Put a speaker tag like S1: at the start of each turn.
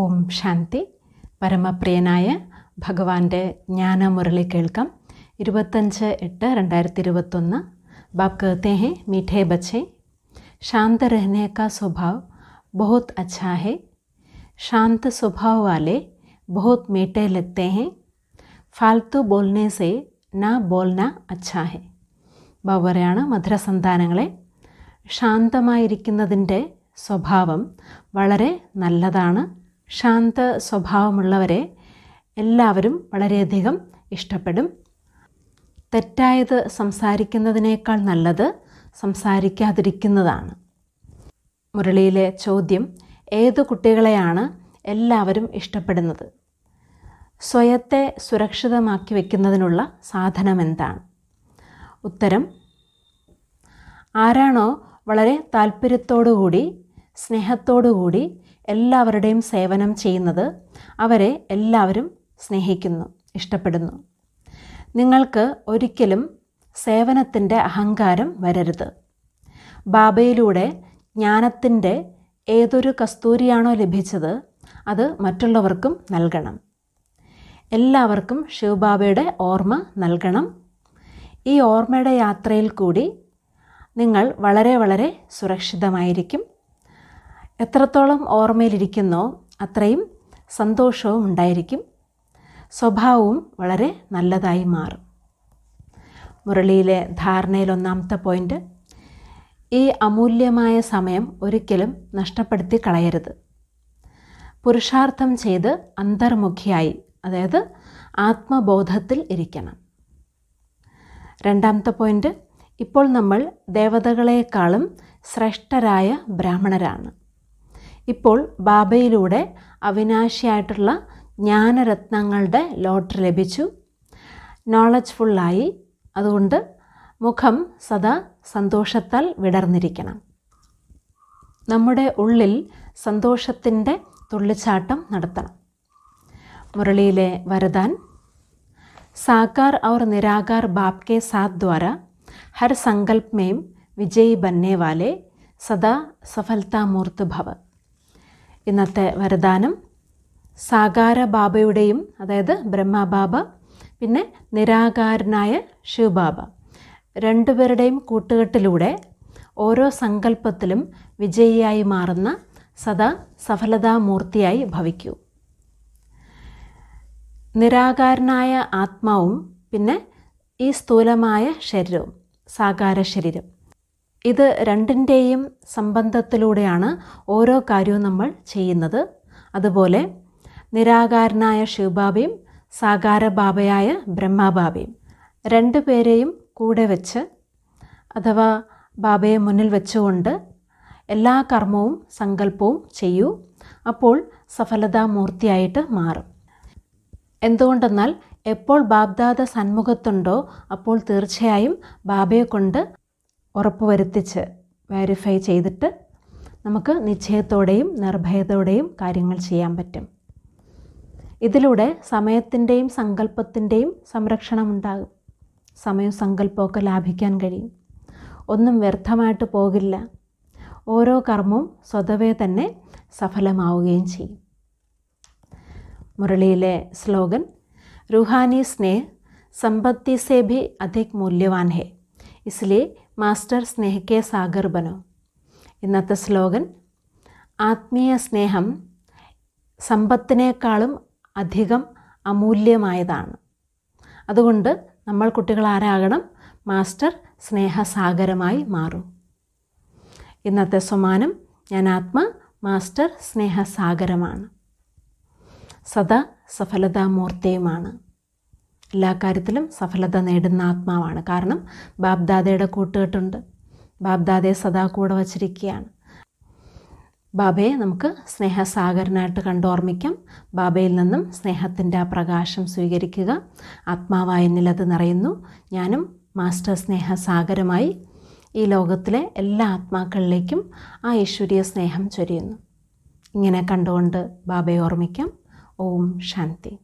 S1: ഓം ശാന്തി പരമപ്രിയനായ ഭഗവാന്റെ ജ്ഞാനമുരളി കേൾക്കാം ഇരുപത്തഞ്ച് എട്ട് രണ്ടായിരത്തി ഇരുപത്തൊന്ന് ബാപ് कहते മീഠേ ബച്ചേ ശാന്ത शांत സ്വഭാവ് ബഹുത് അച്ഛാ बहुत ശാന്ത है शांत ബഹുത് മീഠേ ലത്തേ मीठे ഫാൽത്തു हैं സേ ബോൾനേസേ ബോൽന അച്ഛാ അച്ഛാഹെ ബാബറയാണ് മധുരസന്താനങ്ങളെ ശാന്തമായിരിക്കുന്നതിൻ്റെ സ്വഭാവം വളരെ നല്ലതാണ് ശാന്ത സ്വഭാവമുള്ളവരെ എല്ലാവരും വളരെയധികം ഇഷ്ടപ്പെടും തെറ്റായത് സംസാരിക്കുന്നതിനേക്കാൾ നല്ലത് സംസാരിക്കാതിരിക്കുന്നതാണ് മുരളിയിലെ ചോദ്യം ഏത് കുട്ടികളെയാണ് എല്ലാവരും ഇഷ്ടപ്പെടുന്നത് സ്വയത്തെ സുരക്ഷിതമാക്കി വയ്ക്കുന്നതിനുള്ള സാധനം എന്താണ് ഉത്തരം ആരാണോ വളരെ താല്പര്യത്തോടുകൂടി കൂടി സ്നേഹത്തോടുകൂടി എല്ലാവരുടെയും സേവനം ചെയ്യുന്നത് അവരെ എല്ലാവരും സ്നേഹിക്കുന്നു ഇഷ്ടപ്പെടുന്നു നിങ്ങൾക്ക് ഒരിക്കലും സേവനത്തിൻ്റെ അഹങ്കാരം വരരുത് ബാബയിലൂടെ ജ്ഞാനത്തിൻ്റെ ഏതൊരു കസ്തൂരിയാണോ ലഭിച്ചത് അത് മറ്റുള്ളവർക്കും നൽകണം എല്ലാവർക്കും ശിവബാബയുടെ ഓർമ്മ നൽകണം ഈ ഓർമ്മയുടെ യാത്രയിൽ കൂടി നിങ്ങൾ വളരെ വളരെ സുരക്ഷിതമായിരിക്കും എത്രത്തോളം ഓർമ്മയിലിരിക്കുന്നോ അത്രയും സന്തോഷവും ഉണ്ടായിരിക്കും സ്വഭാവവും വളരെ നല്ലതായി മാറും മുരളിയിലെ ധാരണയിൽ ഒന്നാമത്തെ പോയിൻ്റ് ഈ അമൂല്യമായ സമയം ഒരിക്കലും നഷ്ടപ്പെടുത്തി കളയരുത് പുരുഷാർത്ഥം ചെയ്ത് അന്തർമുഖിയായി അതായത് ആത്മബോധത്തിൽ ഇരിക്കണം രണ്ടാമത്തെ പോയിൻ്റ് ഇപ്പോൾ നമ്മൾ ദേവതകളെക്കാളും ശ്രേഷ്ഠരായ ബ്രാഹ്മണരാണ് ഇപ്പോൾ ബാബയിലൂടെ അവിനാശിയായിട്ടുള്ള ജ്ഞാനരത്നങ്ങളുടെ ലോട്ടറി ലഭിച്ചു ഫുള്ളായി അതുകൊണ്ട് മുഖം സദാ സന്തോഷത്താൽ വിടർന്നിരിക്കണം നമ്മുടെ ഉള്ളിൽ സന്തോഷത്തിൻ്റെ തുള്ളിച്ചാട്ടം നടത്തണം മുരളിയിലെ വരദാൻ സാക്കാർ ഔർ നിരാകാർ ബാപ് കെ സാത് ദ്വാര ഹർ സങ്കൽപ്മേം വിജയ് ബന്നേവാലെ സദാ സഫലതാമൂർത്ത് ഭവത് ഇന്നത്തെ വരദാനം സാകാര ബാബയുടെയും അതായത് ബ്രഹ്മബാബ ബാബ പിന്നെ നിരാകാരനായ ശിവബാബ രണ്ടുപേരുടെയും കൂട്ടുകെട്ടിലൂടെ ഓരോ സങ്കല്പത്തിലും വിജയിയായി മാറുന്ന സദാ സഫലതാമൂർത്തിയായി ഭവിക്കൂ നിരാകാരനായ ആത്മാവും പിന്നെ ഈ സ്ഥൂലമായ ശരീരവും സാകാര ശരീരം ഇത് രണ്ടിൻ്റെയും സംബന്ധത്തിലൂടെയാണ് ഓരോ കാര്യവും നമ്മൾ ചെയ്യുന്നത് അതുപോലെ നിരാകാരനായ ശിവബാബയും സാകാരബാബയായ ബ്രഹ്മബാബയും രണ്ടു പേരെയും കൂടെ വെച്ച് അഥവാ ബാബയെ മുന്നിൽ വെച്ചുകൊണ്ട് എല്ലാ കർമ്മവും സങ്കല്പവും ചെയ്യൂ അപ്പോൾ സഫലതാമൂർത്തിയായിട്ട് മാറും എന്തുകൊണ്ടെന്നാൽ എപ്പോൾ ബാബ്ദാദ സന്മുഖത്തുണ്ടോ അപ്പോൾ തീർച്ചയായും ബാബയെ കൊണ്ട് ഉറപ്പ് വരുത്തിച്ച് വേരിഫൈ ചെയ്തിട്ട് നമുക്ക് നിശ്ചയത്തോടെയും നിർഭയതയോടെയും കാര്യങ്ങൾ ചെയ്യാൻ പറ്റും ഇതിലൂടെ സമയത്തിൻ്റെയും സങ്കല്പത്തിൻ്റെയും സംരക്ഷണമുണ്ടാകും സമയവും സങ്കല്പമൊക്കെ ലാഭിക്കാൻ കഴിയും ഒന്നും വ്യർത്ഥമായിട്ട് പോകില്ല ഓരോ കർമ്മവും സ്വതവേ തന്നെ സഫലമാവുകയും ചെയ്യും മുരളിയിലെ സ്ലോഗൻ രുഹാനി സ്നേഹ് സമ്പത്തി സേ ഭി അധിക് മൂല്യവാൻ ഹേ इसलिए മാസ്റ്റർ സ്നേഹക്കെ സാഗർ ബനോ ഇന്നത്തെ സ്ലോഗൻ ആത്മീയ സ്നേഹം സമ്പത്തിനേക്കാളും അധികം അമൂല്യമായതാണ് അതുകൊണ്ട് നമ്മൾ കുട്ടികൾ ആരാകണം മാസ്റ്റർ സ്നേഹസാഗരമായി മാറും ഇന്നത്തെ സമാനം ഞാൻ ആത്മ മാസ്റ്റർ സ്നേഹസാഗരമാണ് സദാ സഫലതാമൂർത്തിയുമാണ് എല്ലാ കാര്യത്തിലും സഫലത നേടുന്ന ആത്മാവാണ് കാരണം ബാബ്ദാദയുടെ കൂട്ടുകെട്ടുണ്ട് ബാബ്ദാദയെ സദാ കൂടെ വച്ചിരിക്കുകയാണ് ബാബയെ നമുക്ക് സ്നേഹസാഗരനായിട്ട് കണ്ടോർമ്മിക്കാം ബാബയിൽ നിന്നും സ്നേഹത്തിൻ്റെ ആ പ്രകാശം സ്വീകരിക്കുക ആത്മാവായ നിലത് നിറയുന്നു ഞാനും മാസ്റ്റർ സ്നേഹസാഗരമായി ഈ ലോകത്തിലെ എല്ലാ ആത്മാക്കളിലേക്കും ആ ഐശ്വര്യ സ്നേഹം ചൊരിയുന്നു ഇങ്ങനെ കണ്ടുകൊണ്ട് ബാബയെ ഓർമ്മിക്കാം ഓം ശാന്തി